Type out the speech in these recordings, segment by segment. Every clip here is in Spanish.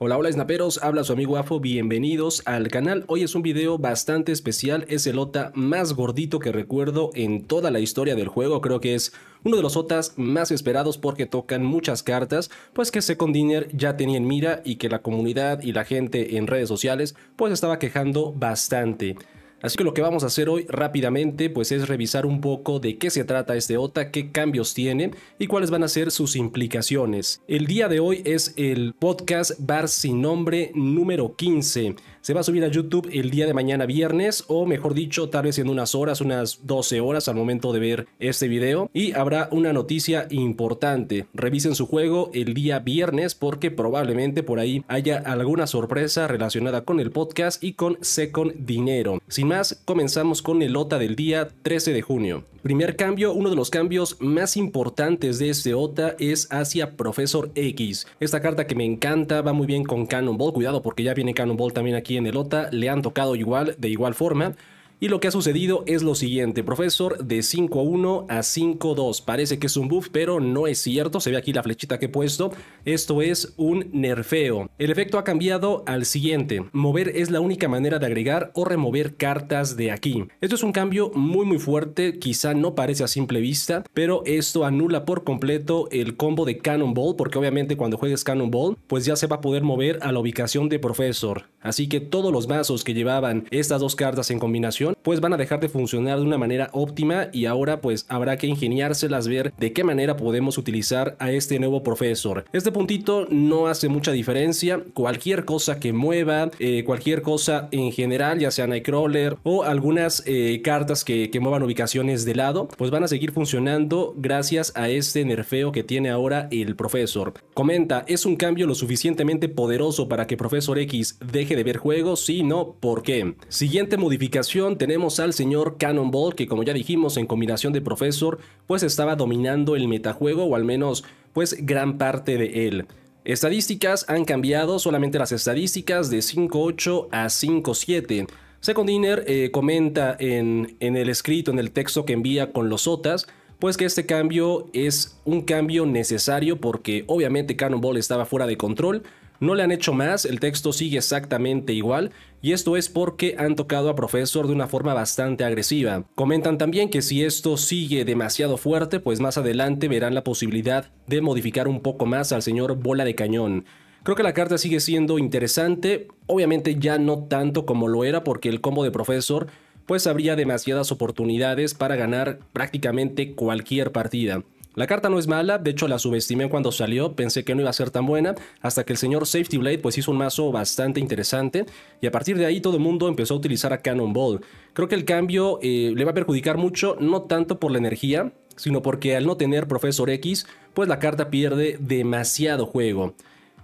Hola, hola snaperos, habla su amigo Afo, bienvenidos al canal. Hoy es un video bastante especial, es el OTA más gordito que recuerdo en toda la historia del juego, creo que es uno de los OTAs más esperados porque tocan muchas cartas, pues que Second Dinner ya tenía en mira y que la comunidad y la gente en redes sociales pues estaba quejando bastante. Así que lo que vamos a hacer hoy rápidamente pues es revisar un poco de qué se trata este OTA, qué cambios tiene y cuáles van a ser sus implicaciones. El día de hoy es el podcast Bar sin nombre número 15. Se va a subir a YouTube el día de mañana viernes o mejor dicho tal vez en unas horas, unas 12 horas al momento de ver este video y habrá una noticia importante. Revisen su juego el día viernes porque probablemente por ahí haya alguna sorpresa relacionada con el podcast y con Second Dinero más, comenzamos con el OTA del día 13 de junio. Primer cambio, uno de los cambios más importantes de este OTA es hacia Profesor X. Esta carta que me encanta va muy bien con Cannonball, cuidado porque ya viene Cannonball también aquí en el OTA, le han tocado igual, de igual forma. Y lo que ha sucedido es lo siguiente, profesor de 5 a 1 a 5 2. Parece que es un buff, pero no es cierto. Se ve aquí la flechita que he puesto. Esto es un nerfeo. El efecto ha cambiado al siguiente. Mover es la única manera de agregar o remover cartas de aquí. Esto es un cambio muy muy fuerte, quizá no parece a simple vista, pero esto anula por completo el combo de Cannonball, porque obviamente cuando juegues Cannonball, pues ya se va a poder mover a la ubicación de Profesor Así que todos los mazos que llevaban estas dos cartas en combinación pues van a dejar de funcionar de una manera óptima y ahora pues habrá que ingeniárselas ver de qué manera podemos utilizar a este nuevo profesor. Este puntito no hace mucha diferencia, cualquier cosa que mueva, eh, cualquier cosa en general, ya sea Nightcrawler o algunas eh, cartas que, muevan ubicaciones de lado, pues van a seguir funcionando gracias a este nerfeo que tiene ahora el profesor. Comenta, ¿es un cambio lo suficientemente poderoso para que Profesor X deje de ver juegos? Si no, ¿por qué? Siguiente modificación tenemos al señor Cannonball, que como ya dijimos en combinación de profesor pues estaba dominando el metajuego o al menos pues gran parte de él. Estadísticas han cambiado, solamente las estadísticas de 5.8 a 5.7. second dinner eh, comenta en, en el escrito, en el texto que envía con los OTAS, pues que este cambio es un cambio necesario porque obviamente Cannonball estaba fuera de control no le han hecho más, el texto sigue exactamente igual, y esto es porque han tocado a Profesor de una forma bastante agresiva. Comentan también que si esto sigue demasiado fuerte, pues más adelante verán la posibilidad de modificar un poco más al señor Bola de Cañón. Creo que la carta sigue siendo interesante, obviamente ya no tanto como lo era porque el combo de Profesor pues habría demasiadas oportunidades para ganar prácticamente cualquier partida. La carta no es mala, de hecho la subestimé cuando salió, pensé que no iba a ser tan buena, hasta que el señor Safety Blade pues hizo un mazo bastante interesante y a partir de ahí todo el mundo empezó a utilizar a Cannonball. Creo que el cambio eh, le va a perjudicar mucho, no tanto por la energía, sino porque al no tener Profesor X, pues la carta pierde demasiado juego.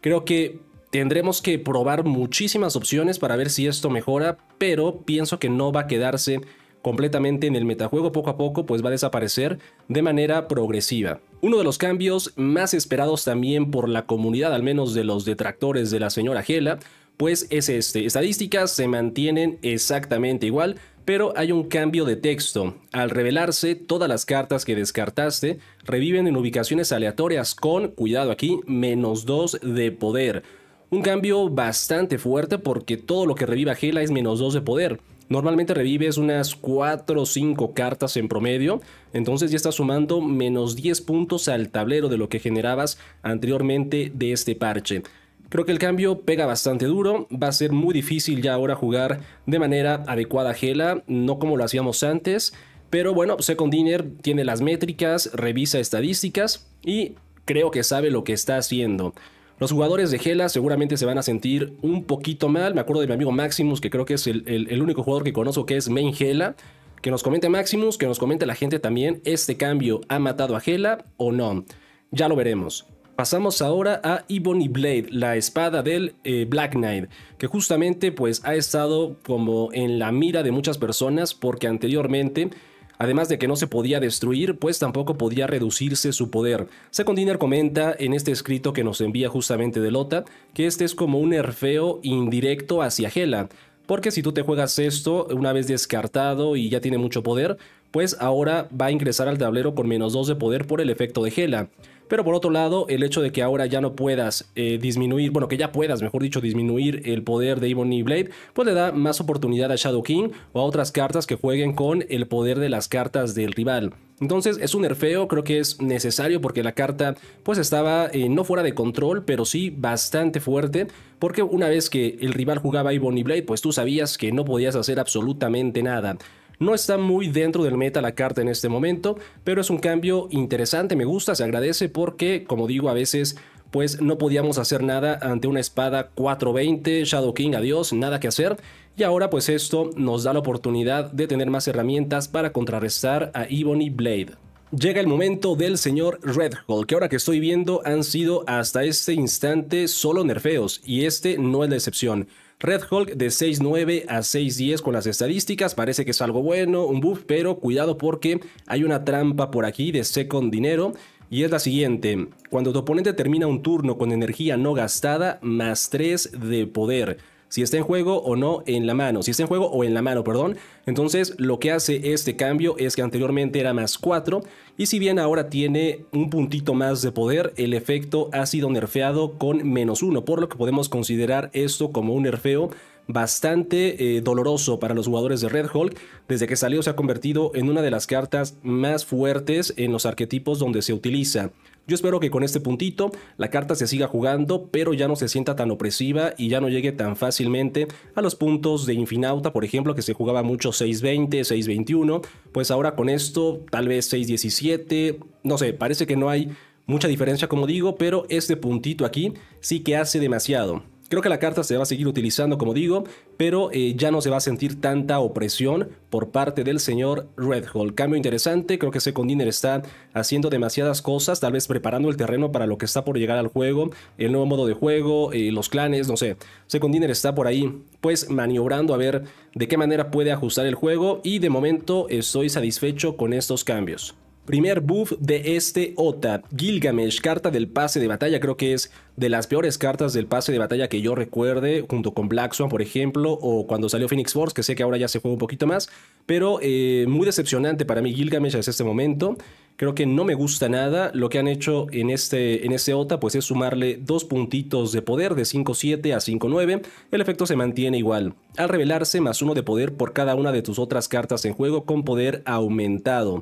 Creo que tendremos que probar muchísimas opciones para ver si esto mejora, pero pienso que no va a quedarse completamente en el metajuego poco a poco, pues va a desaparecer de manera progresiva. Uno de los cambios más esperados también por la comunidad, al menos de los detractores de la señora Gela, pues es este. Estadísticas se mantienen exactamente igual, pero hay un cambio de texto. Al revelarse, todas las cartas que descartaste reviven en ubicaciones aleatorias con, cuidado aquí, menos 2 de poder. Un cambio bastante fuerte porque todo lo que reviva Gela es menos 2 de poder. Normalmente revives unas 4 o 5 cartas en promedio, entonces ya estás sumando menos 10 puntos al tablero de lo que generabas anteriormente de este parche. Creo que el cambio pega bastante duro, va a ser muy difícil ya ahora jugar de manera adecuada Gela, no como lo hacíamos antes, pero bueno, Second Dinner tiene las métricas, revisa estadísticas y creo que sabe lo que está haciendo. Los jugadores de Gela seguramente se van a sentir un poquito mal. Me acuerdo de mi amigo Maximus, que creo que es el, único jugador que conozco que es main Gela. Que nos comente Maximus, que nos comente la gente también, ¿este cambio ha matado a Gela o no? Ya lo veremos. Pasamos ahora a Ebony Blade, la espada del eh, Black Knight, que justamente pues ha estado como en la mira de muchas personas porque anteriormente Además de que no se podía destruir, pues tampoco podía reducirse su poder. Dinner comenta en este escrito que nos envía justamente de Lota, que este es como un herfeo indirecto hacia Hela. Porque si tú te juegas esto, una vez descartado y ya tiene mucho poder, pues ahora va a ingresar al tablero con menos 2 de poder por el efecto de Gela. Pero por otro lado, el hecho de que ahora ya no puedas eh, disminuir, bueno, que ya puedas, mejor dicho, disminuir el poder de Ebony Blade, pues le da más oportunidad a Shadow King o a otras cartas que jueguen con el poder de las cartas del rival. Entonces es un nerfeo, creo que es necesario porque la carta pues estaba eh, no fuera de control, pero sí bastante fuerte, porque una vez que el rival jugaba Ebony Blade, pues tú sabías que no podías hacer absolutamente nada. No está muy dentro del meta la carta en este momento, pero es un cambio interesante, me gusta, se agradece porque, como digo, a veces pues no podíamos hacer nada ante una espada 420, Shadow King, adiós, nada que hacer. Y ahora pues esto nos da la oportunidad de tener más herramientas para contrarrestar a Ebony Blade. Llega el momento del señor Red que ahora que estoy viendo han sido hasta este instante solo nerfeos, y este no es la excepción. Red Hulk de 6.9 a 6.10 con las estadísticas, parece que es algo bueno, un buff, pero cuidado porque hay una trampa por aquí de Second Dinero. Y es la siguiente, cuando tu oponente termina un turno con energía no gastada, más 3 de poder si está en juego o no en la mano, si está en juego o en la mano, perdón. Entonces lo que hace este cambio es que anteriormente era más 4 y si bien ahora tiene un puntito más de poder, el efecto ha sido nerfeado con menos 1, por lo que podemos considerar esto como un nerfeo bastante eh, doloroso para los jugadores de Red Hulk. Desde que salió se ha convertido en una de las cartas más fuertes en los arquetipos donde se utiliza. Yo espero que con este puntito la carta se siga jugando, pero ya no se sienta tan opresiva y ya no llegue tan fácilmente a los puntos de Infinauta, por ejemplo, que se jugaba mucho 6.20, 6.21. Pues ahora con esto, tal vez 6.17, no sé, parece que no hay mucha diferencia como digo, pero este puntito aquí sí que hace demasiado. Creo que la carta se va a seguir utilizando, como digo, pero eh, ya no se va a sentir tanta opresión por parte del señor Red Cambio interesante, creo que Second Dinner está haciendo demasiadas cosas, tal vez preparando el terreno para lo que está por llegar al juego, el nuevo modo de juego, eh, los clanes, no sé. Second Dinner está por ahí, pues maniobrando a ver de qué manera puede ajustar el juego y de momento estoy satisfecho con estos cambios. Primer buff de este OTA, Gilgamesh, carta del pase de batalla, creo que es de las peores cartas del pase de batalla que yo recuerde, junto con Black Swan, por ejemplo, o cuando salió Phoenix Force, que sé que ahora ya se juega un poquito más, pero eh, muy decepcionante para mí Gilgamesh desde este momento. Creo que no me gusta nada. Lo que han hecho en este, en este OTA pues es sumarle dos puntitos de poder de 5.7 a 5.9. El efecto se mantiene igual. Al revelarse, más uno de poder por cada una de tus otras cartas en juego con poder aumentado.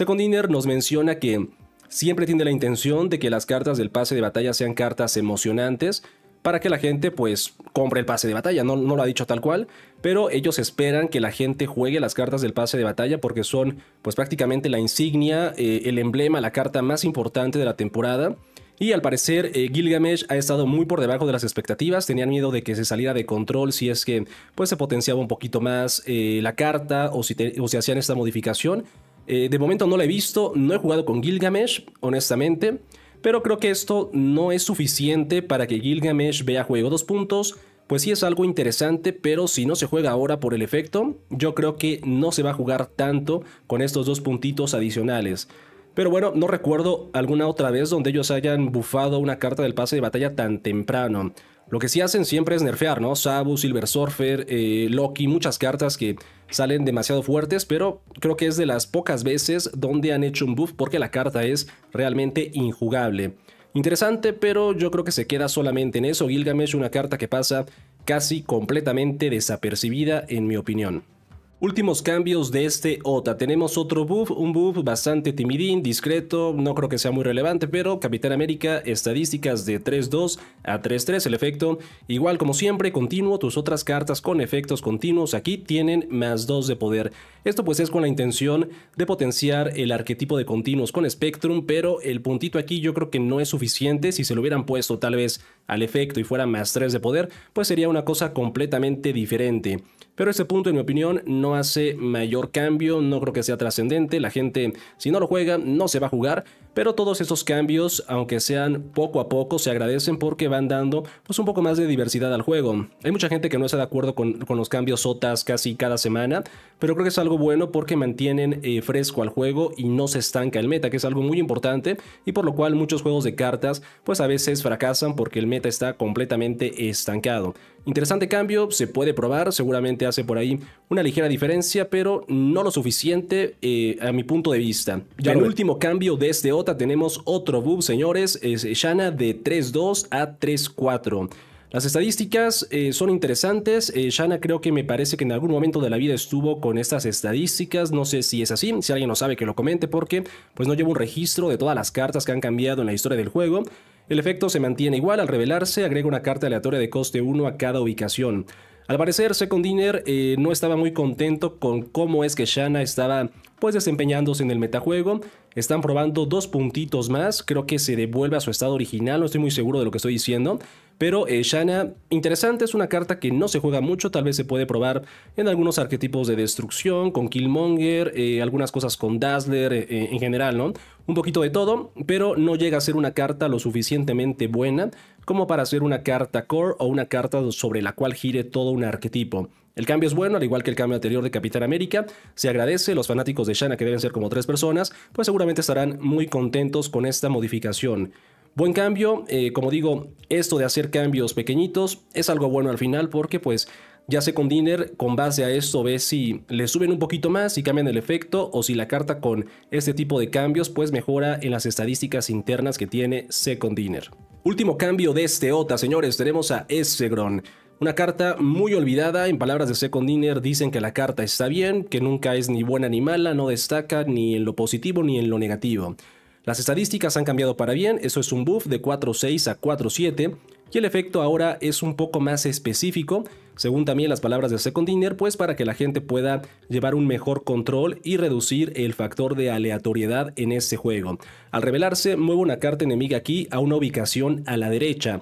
Second Secondiner nos menciona que siempre tiene la intención de que las cartas del pase de batalla sean cartas emocionantes para que la gente pues compre el pase de batalla, no, lo ha dicho tal cual, pero ellos esperan que la gente juegue las cartas del pase de batalla porque son pues prácticamente la insignia, eh, el emblema, la carta más importante de la temporada. Y al parecer eh, Gilgamesh ha estado muy por debajo de las expectativas, tenían miedo de que se saliera de control si es que pues se potenciaba un poquito más eh, la carta o si, o si hacían esta modificación, eh, de momento no la he visto, no he jugado con Gilgamesh, honestamente, pero creo que esto no es suficiente para que Gilgamesh vea juego dos puntos, pues sí es algo interesante, pero si no se juega ahora por el efecto, yo creo que no se va a jugar tanto con estos dos puntitos adicionales. Pero bueno, no recuerdo alguna otra vez donde ellos hayan buffado una carta del pase de batalla tan temprano. Lo que sí hacen siempre es nerfear, ¿no? Sabu, Silver Surfer, eh, Loki, muchas cartas que salen demasiado fuertes, pero creo que es de las pocas veces donde han hecho un buff porque la carta es realmente injugable. Interesante, pero yo creo que se queda solamente en eso. Gilgamesh, una carta que pasa casi completamente desapercibida, en mi opinión. Últimos cambios de este OTA. Tenemos otro buff, un buff bastante timidín, discreto, no creo que sea muy relevante, pero Capitán América, estadísticas de 3-2 a 3-3 el efecto. Igual como siempre, continuo, tus otras cartas con efectos continuos aquí tienen más 2 de poder. Esto pues es con la intención de potenciar el arquetipo de continuos con Spectrum, pero el puntito aquí yo creo que no es suficiente. Si se lo hubieran puesto tal vez al efecto y fuera más 3 de poder, pues sería una cosa completamente diferente. Pero ese punto, en mi opinión, no hace mayor cambio, no creo que sea trascendente. La gente, si no lo juega, no se va a jugar. Pero todos estos cambios, aunque sean poco a poco, se agradecen porque van dando pues, un poco más de diversidad al juego. Hay mucha gente que no está de acuerdo con, los cambios sotas casi cada semana, pero creo que es algo bueno porque mantienen eh, fresco al juego y no se estanca el meta, que es algo muy importante y por lo cual muchos juegos de cartas pues a veces fracasan porque el meta está completamente estancado. Interesante cambio, se puede probar, seguramente hace por ahí una ligera diferencia, pero no lo suficiente eh, a mi punto de vista. Ya el último cambio desde OTA tenemos otro bub, señores, es Shana de 2 a 3-4. Las estadísticas eh, son interesantes. Eh, creo que me parece que en algún momento de la vida estuvo con estas estadísticas. No sé si es así. Si alguien lo sabe que lo comente porque pues no llevo un registro de todas las cartas que han cambiado en la historia del juego. El efecto se mantiene igual, al revelarse agrega una carta aleatoria de coste 1 a cada ubicación. Al parecer, Second Dinner eh, no estaba muy contento con cómo es que Shanna estaba pues desempeñándose en el metajuego. Están probando dos puntitos más, creo que se devuelve a su estado original, no estoy muy seguro de lo que estoy diciendo. Pero eh, Shanna, interesante, es una carta que no se juega mucho, tal vez se puede probar en algunos arquetipos de destrucción, con Killmonger, eh, algunas cosas con Dazzler eh, en general, ¿no? Un poquito de todo, pero no llega a ser una carta lo suficientemente buena como para ser una carta core o una carta sobre la cual gire todo un arquetipo. El cambio es bueno, al igual que el cambio anterior de Capitán América. Se agradece, los fanáticos de Shanna que deben ser como tres personas, pues seguramente estarán muy contentos con esta modificación. Buen cambio, eh, como digo, esto de hacer cambios pequeñitos es algo bueno al final porque pues ya Second con con base a esto ve si le suben un poquito más, y cambian el efecto o si la carta con este tipo de cambios pues mejora en las estadísticas internas que tiene Second Dinner. Último cambio de este OTA, señores, tenemos a Estegron. Una carta muy olvidada, en palabras de Second Dinner dicen que la carta está bien, que nunca es ni buena ni mala, no destaca ni en lo positivo ni en lo negativo. Las estadísticas han cambiado para bien, eso es un buff de 4.6 a 4.7 y el efecto ahora es un poco más específico, según también las palabras de Second Dinner, pues para que la gente pueda llevar un mejor control y reducir el factor de aleatoriedad en este juego. Al revelarse, muevo una carta enemiga aquí a una ubicación a la derecha.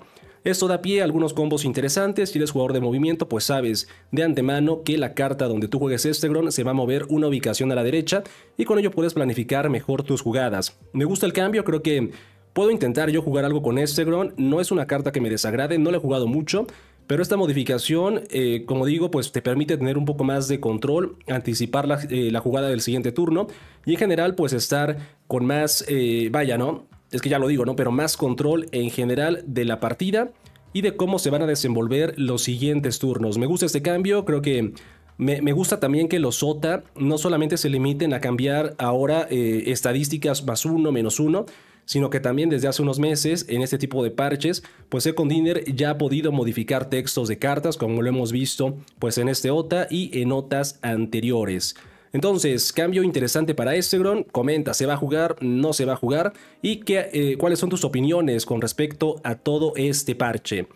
Esto da pie a algunos combos interesantes. Si eres jugador de movimiento, pues sabes de antemano que la carta donde tú juegues Estegron se va a mover una ubicación a la derecha y con ello puedes planificar mejor tus jugadas. Me gusta el cambio, creo que puedo intentar yo jugar algo con Estegron. No es una carta que me desagrade, no la he jugado mucho. Pero esta modificación, eh, como digo, pues te permite tener un poco más de control, anticipar la, eh, jugada del siguiente turno y en general pues estar con más, eh, vaya, ¿no? es que ya lo digo, ¿no? Pero más control en general de la partida y de cómo se van a desenvolver los siguientes turnos. Me gusta este cambio, creo que me, gusta también que los OTA no solamente se limiten a cambiar ahora eh, estadísticas más uno, menos uno, sino que también desde hace unos meses en este tipo de parches, pues Dinner ya ha podido modificar textos de cartas, como lo hemos visto pues en este OTA y en OTAs anteriores. Entonces, cambio interesante para este gron, Comenta, ¿se va a jugar? ¿No se va a jugar? ¿Y qué, eh, cuáles son tus opiniones con respecto a todo este parche?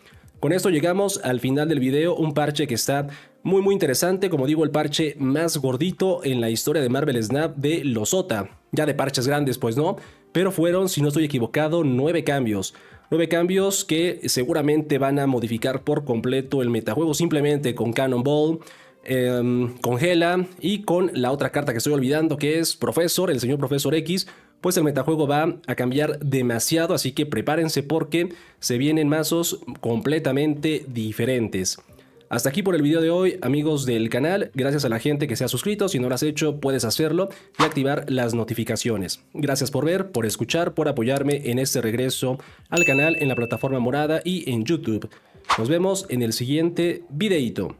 Con esto llegamos al final del video, un parche que está muy muy interesante, como digo el parche más gordito en la historia de Marvel Snap de Losota, ya de parches grandes pues no, pero fueron, si no estoy equivocado, nueve cambios. Nueve cambios que seguramente van a modificar por completo el metajuego simplemente con Cannonball, Em, congela y con la otra carta que estoy olvidando que es Profesor, el señor Profesor X, pues el metajuego va a cambiar demasiado, así que prepárense porque se vienen mazos completamente diferentes. Hasta aquí por el video de hoy, amigos del canal. Gracias a la gente que se ha suscrito. Si no lo has hecho, puedes hacerlo y activar las notificaciones. Gracias por ver, por escuchar, por apoyarme en este regreso al canal en la plataforma morada y en YouTube. Nos vemos en el siguiente videito.